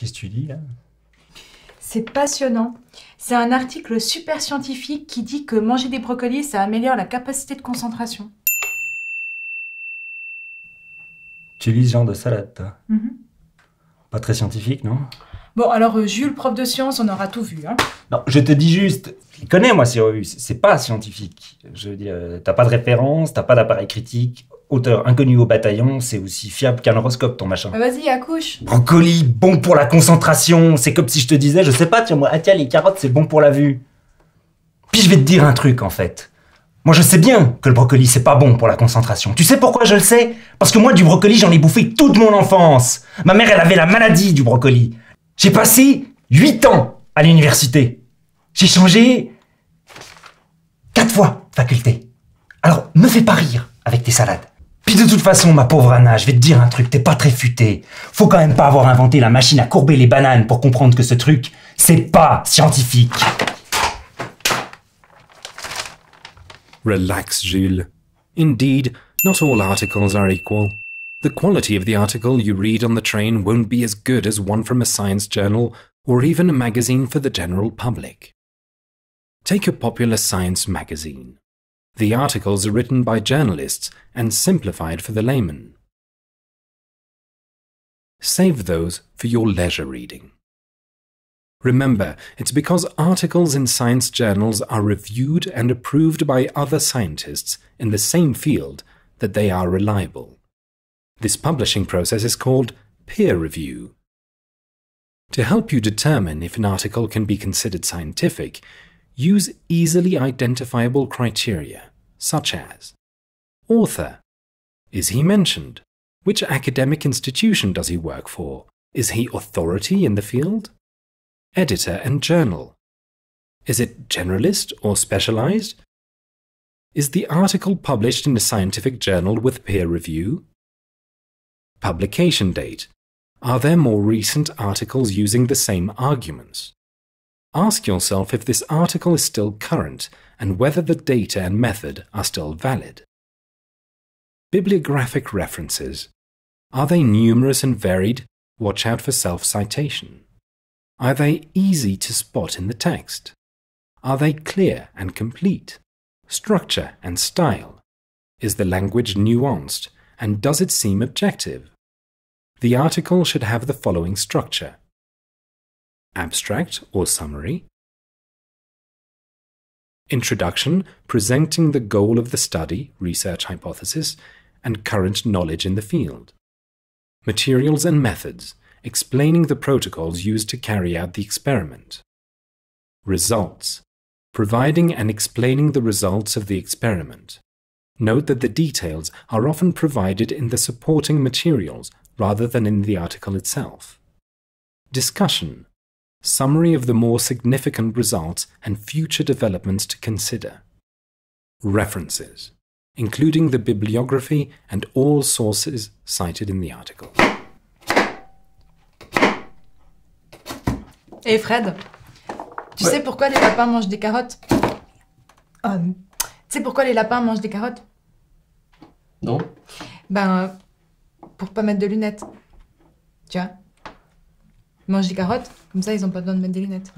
Qu'est-ce que tu dis là c'est passionnant. C'est un article super scientifique qui dit que manger des brocolis, ça améliore la capacité de concentration. Tu lis ce genre de salade, toi mhm. Pas très scientifique, non Bon, alors euh, Jules, prof de science, on aura tout vu. Hein. non, je te dis juste, Il connais moi ces c'est pas scientifique. Je veux dire, euh, t'as pas de référence, t'as pas d'appareil critique, Auteur inconnu au bataillon, c'est aussi fiable qu'un horoscope, ton machin. Bah, vas-y, accouche. Brocoli, bon pour la concentration. C'est comme si je te disais, je sais pas, tiens, moi, ah tiens, les carottes, c'est bon pour la vue. Puis je vais te dire un truc, en fait. Moi, je sais bien que le brocoli, c'est pas bon pour la concentration. Tu sais pourquoi je le sais Parce que moi, du brocoli, j'en ai bouffé toute mon enfance. Ma mère, elle avait la maladie du brocoli. J'ai passé 8 ans à l'université. J'ai changé 4 fois de faculté. Alors, me fais pas rire avec tes salades. Puis de toute façon, ma pauvre Anna, je vais te dire un truc, t'es pas très futé. Faut quand même pas avoir inventé la machine à courber les bananes pour comprendre que ce truc, c'est pas scientifique. Relax, Jules. Indeed, not all articles are equal. The quality of the article you read on the train won't be as good as one from a science journal or even a magazine for the general public. Take a popular science magazine. The articles are written by journalists and simplified for the layman. Save those for your leisure reading. Remember, it's because articles in science journals are reviewed and approved by other scientists in the same field that they are reliable. This publishing process is called peer review. To help you determine if an article can be considered scientific, use easily identifiable criteria such as Author. Is he mentioned? Which academic institution does he work for? Is he authority in the field? Editor and journal. Is it generalist or specialized? Is the article published in a scientific journal with peer review? Publication date. Are there more recent articles using the same arguments? Ask yourself if this article is still current and whether the data and method are still valid. Bibliographic references. Are they numerous and varied? Watch out for self citation. Are they easy to spot in the text? Are they clear and complete? Structure and style. Is the language nuanced and does it seem objective? The article should have the following structure abstract or summary. Introduction, presenting the goal of the study, research hypothesis, and current knowledge in the field. Materials and methods, explaining the protocols used to carry out the experiment. Results, providing and explaining the results of the experiment. Note that the details are often provided in the supporting materials rather than in the article itself. Discussion, Summary of the more significant results and future developments to consider. References, including the bibliography and all sources cited in the article. Hey eh, Fred, tu ouais. sais pourquoi les lapins mangent des carottes oh, Tu sais pourquoi les lapins mangent des carottes Non. Ben, pour pas mettre de lunettes. Tu vois Mange des carottes, comme ça ils n'ont pas besoin de mettre des lunettes.